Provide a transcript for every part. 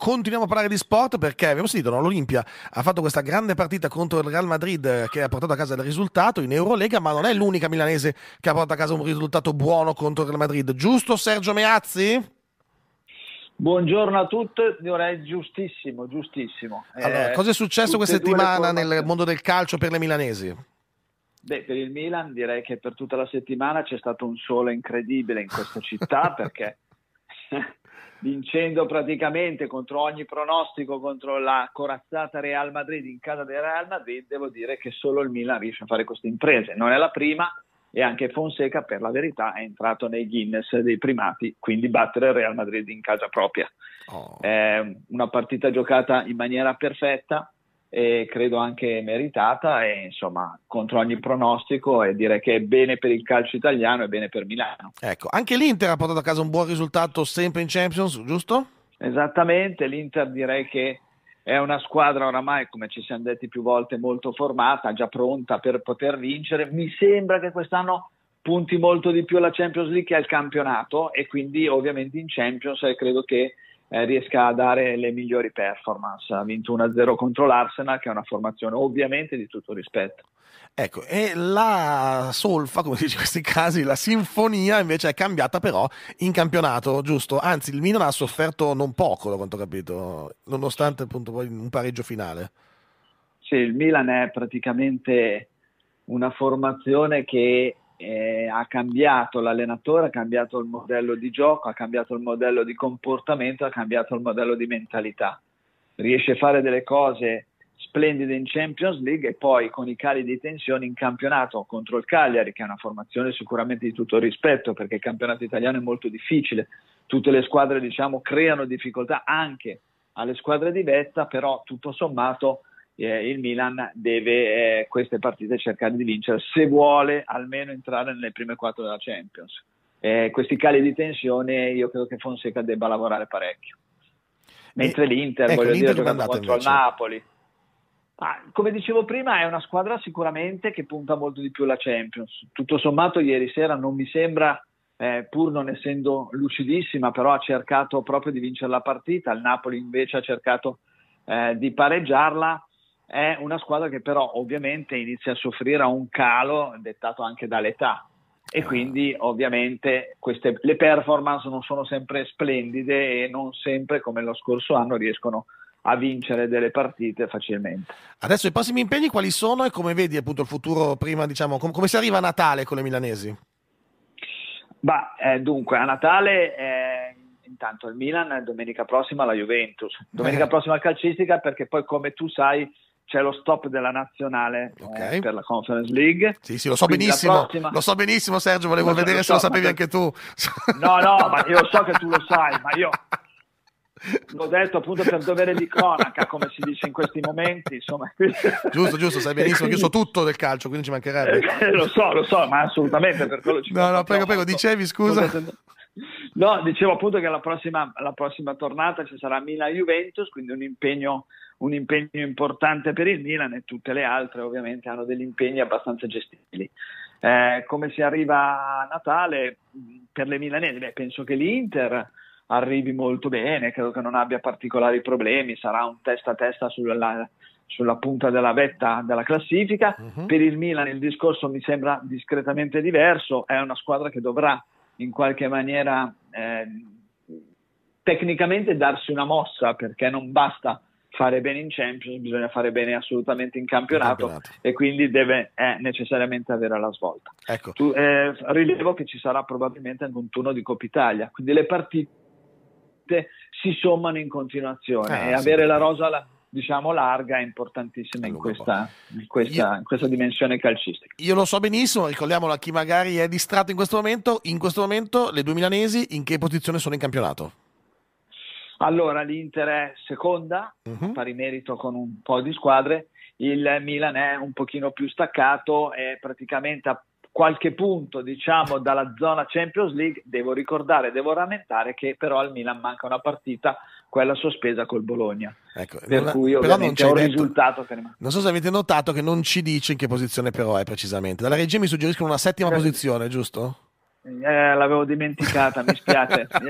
Continuiamo a parlare di sport perché abbiamo sentito no? l'Olimpia ha fatto questa grande partita contro il Real Madrid eh, che ha portato a casa il risultato in Eurolega, ma non è l'unica milanese che ha portato a casa un risultato buono contro il Real Madrid, giusto Sergio Meazzi? Buongiorno a tutti, direi giustissimo, giustissimo. Allora, eh, cosa è successo questa settimana nel mondo del calcio per le milanesi? Beh, per il Milan direi che per tutta la settimana c'è stato un sole incredibile in questa città perché vincendo praticamente contro ogni pronostico contro la corazzata Real Madrid in casa del Real Madrid, devo dire che solo il Milan riesce a fare queste imprese. Non è la prima e anche Fonseca, per la verità, è entrato nei Guinness dei primati, quindi battere il Real Madrid in casa propria. Oh. È una partita giocata in maniera perfetta, e credo anche meritata e insomma contro ogni pronostico e direi che è bene per il calcio italiano e bene per Milano. Ecco, anche l'Inter ha portato a casa un buon risultato sempre in Champions, giusto? Esattamente, l'Inter direi che è una squadra oramai, come ci siamo detti più volte, molto formata, già pronta per poter vincere. Mi sembra che quest'anno punti molto di più alla Champions League che al campionato e quindi ovviamente in Champions credo che eh, riesca a dare le migliori performance. Ha vinto 1-0 contro l'Arsenal, che è una formazione ovviamente di tutto rispetto. Ecco, e la solfa, come si dice in questi casi, la sinfonia invece è cambiata però in campionato, giusto? Anzi, il Milan ha sofferto non poco, da quanto ho capito, nonostante appunto poi un pareggio finale. Sì, il Milan è praticamente una formazione che eh, ha cambiato l'allenatore, ha cambiato il modello di gioco, ha cambiato il modello di comportamento, ha cambiato il modello di mentalità. Riesce a fare delle cose splendide in Champions League e poi con i cali di tensione in campionato contro il Cagliari, che è una formazione sicuramente di tutto rispetto, perché il campionato italiano è molto difficile, tutte le squadre diciamo, creano difficoltà anche alle squadre di vetta, però tutto sommato eh, il Milan deve eh, queste partite cercare di vincere se vuole almeno entrare nelle prime quattro della Champions. Eh, questi cali di tensione io credo che Fonseca debba lavorare parecchio. Mentre eh, l'Inter, ecco, voglio l'Inter dire, giocando contro il Napoli. Ah, come dicevo prima, è una squadra sicuramente che punta molto di più la Champions. Tutto sommato, ieri sera non mi sembra eh, pur non essendo lucidissima, però ha cercato proprio di vincere la partita. Il Napoli invece ha cercato eh, di pareggiarla è una squadra che però ovviamente inizia a soffrire a un calo dettato anche dall'età e eh. quindi ovviamente queste, le performance non sono sempre splendide e non sempre come lo scorso anno riescono a vincere delle partite facilmente. Adesso i prossimi impegni quali sono e come vedi appunto il futuro prima, diciamo, com- come si arriva a Natale con le milanesi? Bah, eh, dunque, a Natale eh, intanto il Milan, domenica prossima la Juventus, domenica eh. prossima la calcistica perché poi come tu sai c'è lo stop della nazionale eh, okay. eh, per la Conference League. Sì, sì, lo so Quindi benissimo. Prossima... Lo so benissimo, Sergio. Volevo lo vedere lo so, se lo sapevi anche tu. No, no, ma io so che tu lo sai, ma io l'ho detto appunto per dovere di cronaca, come si dice in questi momenti. Insomma. Giusto, giusto, sai benissimo quindi... io so tutto del calcio, quindi ci mancherebbe. Eh, lo so, lo so, ma assolutamente per quello ci No, no, prego, prego, dicevi scusa. No, dicevo appunto che la prossima, la prossima tornata ci sarà Mila-Juventus, quindi un impegno un impegno importante per il Milan e tutte le altre ovviamente hanno degli impegni abbastanza gestibili. Eh, come si arriva a Natale per le milanesi? Beh, penso che l'Inter arrivi molto bene, credo che non abbia particolari problemi, sarà un testa a testa sulla, sulla punta della vetta della classifica. Uh-huh. Per il Milan il discorso mi sembra discretamente diverso, è una squadra che dovrà in qualche maniera eh, tecnicamente darsi una mossa perché non basta fare bene in Champions, bisogna fare bene assolutamente in campionato, campionato. e quindi deve eh, necessariamente avere la svolta. Ecco. Tu, eh, rilevo che ci sarà probabilmente anche un turno di Coppa Italia, quindi le partite si sommano in continuazione ah, e sì, avere sì. la rosa la, diciamo larga è importantissima in questa, boh. in, questa, io, in questa, dimensione calcistica. Io lo so benissimo, ricordiamolo a chi magari è distratto in questo momento, in questo momento le due milanesi in che posizione sono in campionato? Allora l'Inter è seconda, uh-huh. pari merito con un po' di squadre, il Milan è un pochino più staccato, è praticamente a qualche punto diciamo dalla zona Champions League, devo ricordare, devo rammentare che però al Milan manca una partita, quella sospesa col Bologna. Ecco, per non, cui ovviamente non è un detto, risultato che... Non so se avete notato che non ci dice in che posizione però è precisamente. Dalla regia mi suggeriscono una settima sì. posizione, giusto? Eh, l'avevo dimenticata, mi spiace.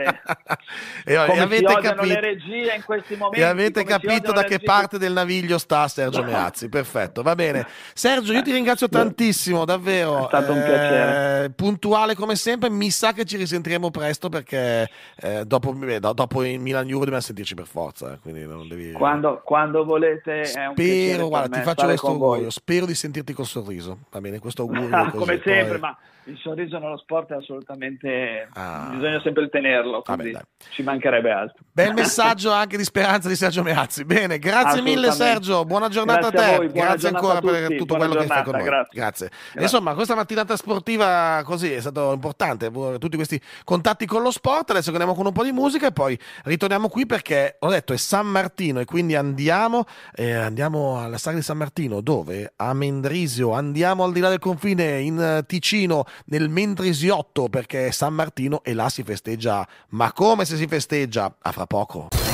Eh. e, come avete capito, le regie in questi momenti. E avete capito da che regie... parte del naviglio sta Sergio Meazzi. Perfetto, va bene. Sergio, io ti ringrazio tantissimo, davvero. È stato un piacere. Eh, puntuale come sempre, mi sa che ci risentiremo presto perché eh, dopo, beh, dopo il Milan Euro dobbiamo sentirci per forza. Eh, quindi non devi... quando, quando volete Spero, guarda, ti faccio questo augurio. Spero di sentirti col sorriso. Va bene, questo augurio. come sempre, ma il sorriso nello sport è assolutamente ah. bisogna sempre tenerlo, quindi Vabbè, ci mancherebbe altro. Bel messaggio anche di speranza di Sergio Meazzi. Bene, grazie mille Sergio, buona giornata grazie a te, a voi, grazie ancora per tutto buona quello giornata, che fai con noi. Grazie. grazie. grazie. Insomma, questa mattinata sportiva così è stato importante, tutti questi contatti con lo sport, adesso andiamo con un po' di musica e poi ritorniamo qui perché ho detto è San Martino e quindi andiamo, eh, andiamo alla sagra di San Martino dove a Mendrisio andiamo al di là del confine in eh, Ticino nel Mendrisiotto perché San Martino e là si festeggia, ma come se si festeggia? A ah, fra poco.